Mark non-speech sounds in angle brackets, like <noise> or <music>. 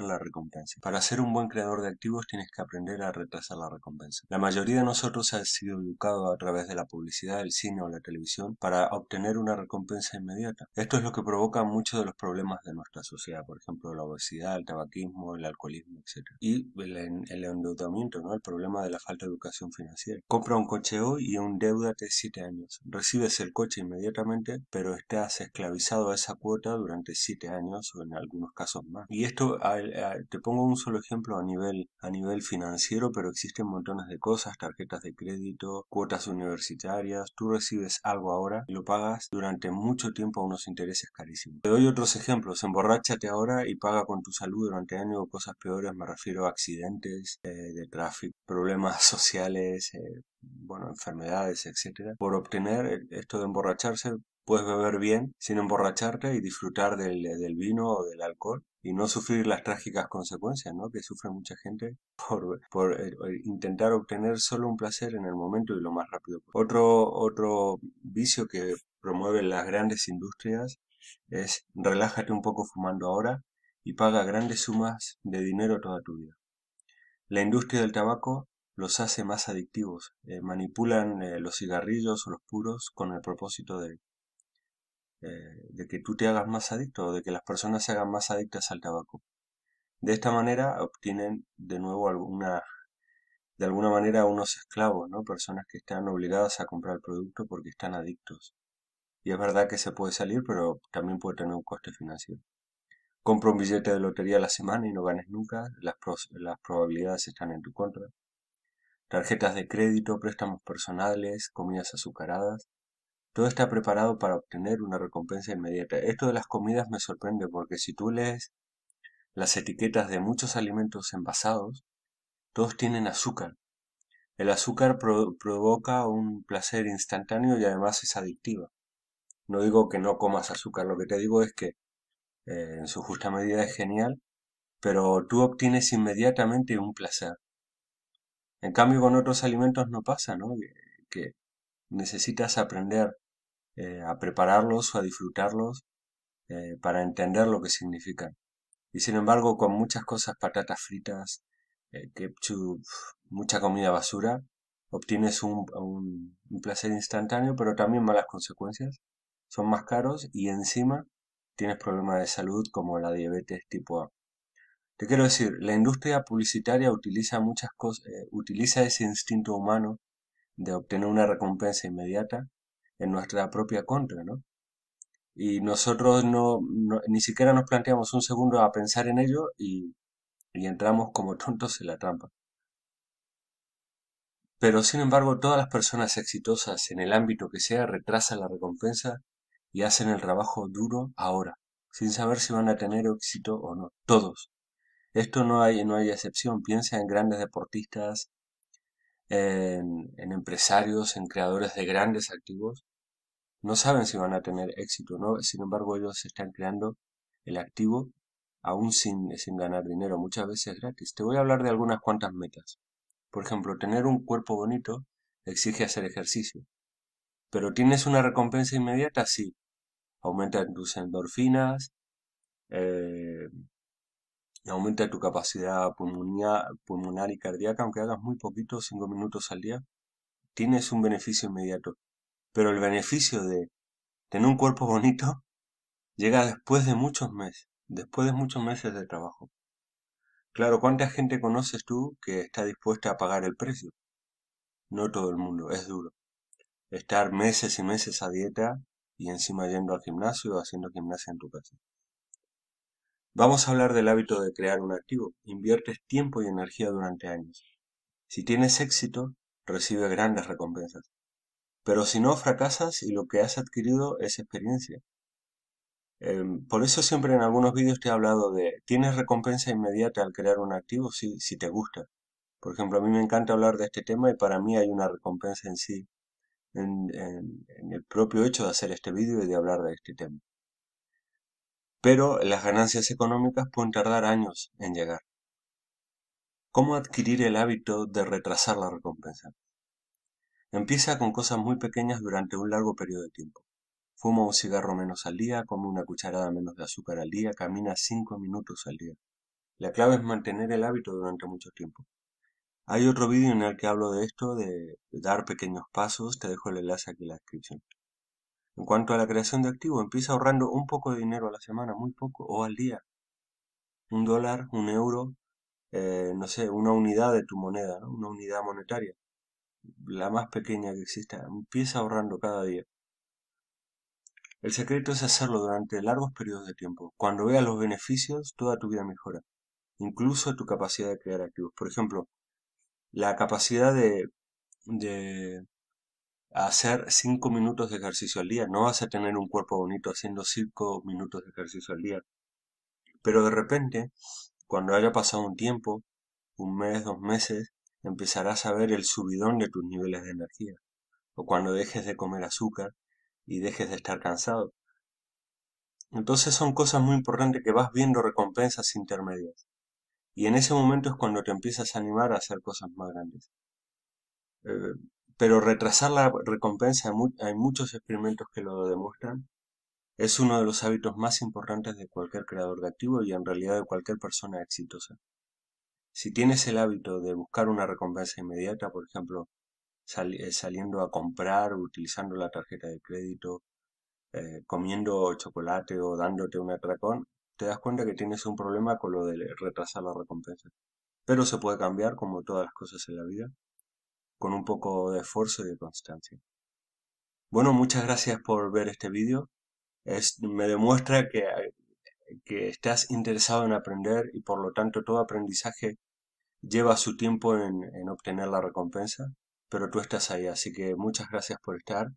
la recompensa. Para ser un buen creador de activos tienes que aprender a retrasar la recompensa. La mayoría de nosotros ha sido educado a través de la publicidad, el cine o la televisión para obtener una recompensa inmediata. Esto es lo que provoca muchos de los problemas de nuestra sociedad, por ejemplo la obesidad, el tabaquismo, el alcoholismo, etc. Y el, endeudamiento, ¿no? el problema de la falta de educación financiera. Compra un coche hoy y un endeudate 7 años. Recibes el coche inmediatamente, pero estás esclavizado a esa cuota durante 7 años o en algunos casos más. Y esto te pongo un solo ejemplo a nivel, a nivel financiero, pero existen montones de cosas, tarjetas de crédito, cuotas universitarias, tú recibes algo ahora y lo pagas durante mucho tiempo a unos intereses carísimos. Te doy otros ejemplos, emborráchate ahora y paga con tu salud durante años o cosas peores, me refiero a accidentes eh, de tráfico, problemas <laughs> sociales, eh, bueno, enfermedades, etcétera, por obtener eh, esto de emborracharse Puedes beber bien sin emborracharte y disfrutar del, vino o del alcohol y no sufrir las trágicas consecuencias ¿no? que sufre mucha gente por, por eh, intentar obtener solo un placer en el momento y lo más rápido. Otro, otro vicio que promueven las grandes industrias es relájate un poco fumando ahora y paga grandes sumas de dinero toda tu vida. La industria del tabaco los hace más adictivos, eh, manipulan eh, los cigarrillos o los puros con el propósito de eh, de que tú te hagas más adicto o de que las personas se hagan más adictas al tabaco. De esta manera obtienen de nuevo alguna, de alguna manera unos esclavos, ¿no? Personas que están obligadas a comprar el producto porque están adictos. Y es verdad que se puede salir, pero también puede tener un coste financiero. Compra un billete de lotería a la semana y no ganes nunca, las, las probabilidades están en tu contra. Tarjetas de crédito, préstamos personales, comidas azucaradas, todo está preparado para obtener una recompensa inmediata. Esto de las comidas me sorprende porque si tú lees las etiquetas de muchos alimentos envasados, todos tienen azúcar. El azúcar provoca un placer instantáneo y además es adictiva. No digo que no comas azúcar, lo que te digo es que eh, en su justa medida es genial, pero tú obtienes inmediatamente un placer. En cambio con otros alimentos no pasa, ¿no? Que, necesitas aprender eh, a prepararlos o a disfrutarlos eh, para entender lo que significan. Y sin embargo, con muchas cosas, patatas fritas, eh, mucha comida basura, obtienes un, placer instantáneo, pero también malas consecuencias. Son más caros y encima tienes problemas de salud como la diabetes tipo A. Te quiero decir, la industria publicitaria utiliza muchas cosas, utiliza ese instinto humano de obtener una recompensa inmediata en nuestra propia contra, ¿no? Y nosotros no, ni siquiera nos planteamos un segundo a pensar en ello y, y entramos como tontos en la trampa. Pero sin embargo, todas las personas exitosas en el ámbito que sea retrasan la recompensa y hacen el trabajo duro ahora, sin saber si van a tener éxito o no. Todos. Esto no hay, no hay excepción. Piensa en grandes deportistas, en, empresarios, en creadores de grandes activos, no saben si van a tener éxito o no, sin embargo ellos están creando el activo aún sin, sin ganar dinero, muchas veces gratis. Te voy a hablar de algunas cuantas metas. Por ejemplo, tener un cuerpo bonito exige hacer ejercicio. ¿Pero tienes una recompensa inmediata? Sí. Aumentan tus endorfinas, eh, y aumenta tu capacidad pulmonar, y cardíaca, aunque hagas muy poquito, cinco minutos al día, tienes un beneficio inmediato. Pero el beneficio de tener un cuerpo bonito llega después de muchos meses, después de muchos meses de trabajo. Claro, ¿cuánta gente conoces tú que está dispuesta a pagar el precio? No todo el mundo, es duro. Estar meses y meses a dieta y encima yendo al gimnasio o haciendo gimnasia en tu casa. Vamos a hablar del hábito de crear un activo. Inviertes tiempo y energía durante años. Si tienes éxito, recibes grandes recompensas. Pero si no, fracasas y lo que has adquirido es experiencia. Em, por eso siempre en algunos vídeos te he hablado de, tienes recompensa inmediata al crear un activo si, si te gusta. Por ejemplo, a mí me encanta hablar de este tema y para mí hay una recompensa en sí, en, en el propio hecho de hacer este vídeo y de hablar de este tema pero las ganancias económicas pueden tardar años en llegar. ¿Cómo adquirir el hábito de retrasar la recompensa? Empieza con cosas muy pequeñas durante un largo periodo de tiempo. Fuma un cigarro menos al día, come una cucharada menos de azúcar al día, camina cinco minutos al día. La clave es mantener el hábito durante mucho tiempo. Hay otro vídeo en el que hablo de esto, de dar pequeños pasos, te dejo el enlace aquí en la descripción. En cuanto a la creación de activos, empieza ahorrando un poco de dinero a la semana, muy poco, o al día. Un dólar, un euro, eh, no sé, una unidad de tu moneda, una unidad monetaria, la más pequeña que exista. Empieza ahorrando cada día. El secreto es hacerlo durante largos periodos de tiempo. Cuando veas los beneficios, toda tu vida mejora, incluso tu capacidad de crear activos. Por ejemplo, la capacidad de, de hacer cinco minutos de ejercicio al día. No vas a tener un cuerpo bonito haciendo cinco minutos de ejercicio al día. Pero de repente, cuando haya pasado un tiempo, un mes, dos meses, empezarás a ver el subidón de tus niveles de energía. O cuando dejes de comer azúcar y dejes de estar cansado. Entonces son cosas muy importantes que vas viendo recompensas intermedias. Y en ese momento es cuando te empiezas a animar a hacer cosas más grandes. Eh, pero retrasar la recompensa, hay muchos experimentos que lo demuestran, es uno de los hábitos más importantes de cualquier creador de activo y en realidad de cualquier persona exitosa. Si tienes el hábito de buscar una recompensa inmediata, por ejemplo, eh, saliendo a comprar, utilizando la tarjeta de crédito, eh, comiendo chocolate o dándote un atracón, te das cuenta que tienes un problema con lo de retrasar la recompensa. Pero se puede cambiar como todas las cosas en la vida con un poco de esfuerzo y de constancia. Bueno, muchas gracias por ver este vídeo. me demuestra que, que estás interesado en aprender y por lo tanto todo aprendizaje lleva su tiempo en, en obtener la recompensa, pero tú estás ahí, así que muchas gracias por estar